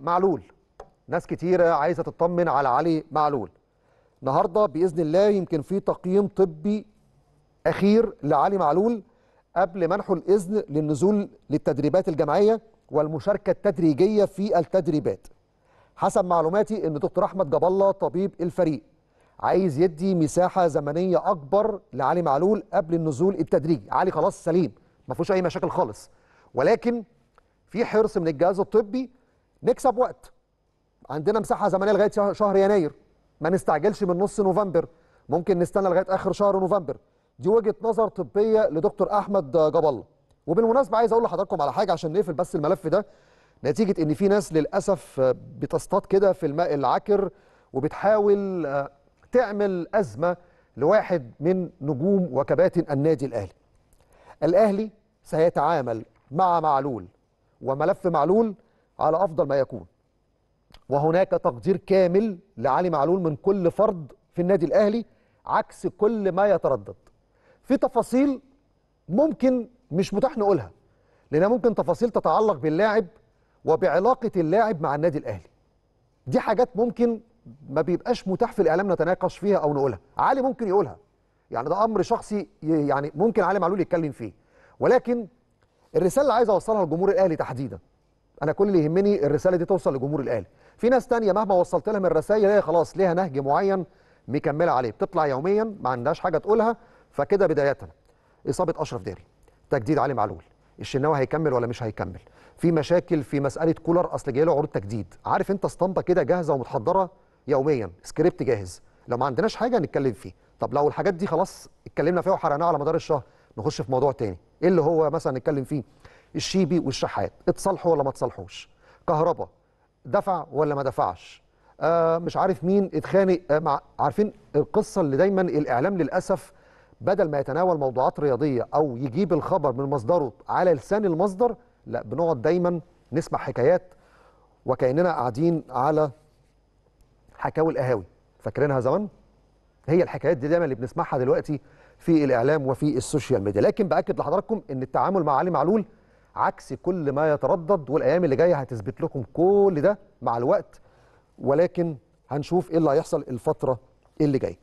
معلول ناس كتيرة عايزة تطمن على علي معلول النهاردة بإذن الله يمكن في تقييم طبي أخير لعلي معلول قبل منحه الإذن للنزول للتدريبات الجماعية والمشاركة التدريجية في التدريبات حسب معلوماتي أن دكتور أحمد جاب الله طبيب الفريق عايز يدي مساحة زمنية أكبر لعلي معلول قبل النزول التدريجي علي خلاص سليم ما فيهوش أي مشاكل خالص ولكن في حرص من الجهاز الطبي نكسب وقت عندنا مساحه زمنيه لغايه شهر يناير ما نستعجلش من نص نوفمبر ممكن نستنى لغايه اخر شهر نوفمبر دي وجهه نظر طبيه لدكتور احمد جاب الله وبالمناسبه عايز اقول لحضراتكم على حاجه عشان نقفل بس الملف ده نتيجه ان في ناس للاسف بتصطاد كده في الماء العكر وبتحاول آه، تعمل ازمه لواحد من نجوم وكباتن النادي الاهلي. الاهلي سيتعامل مع معلول وملف معلول على أفضل ما يكون وهناك تقدير كامل لعلي معلول من كل فرد في النادي الأهلي عكس كل ما يتردد في تفاصيل ممكن مش متاح نقولها لأنها ممكن تفاصيل تتعلق باللاعب وبعلاقة اللاعب مع النادي الأهلي دي حاجات ممكن ما بيبقاش متاح في الإعلام نتناقش فيها أو نقولها علي ممكن يقولها يعني ده أمر شخصي يعني ممكن علي معلول يتكلم فيه ولكن الرسالة اللي عايز أوصلها لجمهور الأهلي تحديداً انا كل اللي يهمني الرساله دي توصل لجمهور الاهلي في ناس تانية مهما وصلت لها من الرسائل هي خلاص ليها نهج معين مكمله عليه بتطلع يوميا ما عندهاش حاجه تقولها فكده بدايه اصابه اشرف داري تجديد علي معلول الشناوي هيكمل ولا مش هيكمل في مشاكل في مساله كولر اصل جاي له عروض تجديد عارف انت اسطمبه كده جاهزه ومتحضره يوميا سكريبت جاهز لو ما عندناش حاجه نتكلم فيه طب لو الحاجات دي خلاص اتكلمنا فيها وحرقناها على مدار الشهر نخش في موضوع تاني ايه اللي هو مثلا نتكلم فيه الشيبي والشحات اتصالحوا ولا ما اتصالحوش كهربا دفع ولا ما دفعش آه مش عارف مين اتخانق آه مع عارفين القصه اللي دايما الاعلام للاسف بدل ما يتناول موضوعات رياضيه او يجيب الخبر من مصدره على لسان المصدر لا بنقعد دايما نسمع حكايات وكاننا قاعدين على حكاوي القهاوي فاكرينها زمان هي الحكايات دي دايما اللي بنسمعها دلوقتي في الاعلام وفي السوشيال ميديا لكن باكد لحضراتكم ان التعامل مع علي معلول عكس كل ما يتردد والايام اللي جايه هتثبت لكم كل ده مع الوقت ولكن هنشوف ايه اللي هيحصل الفتره اللي جايه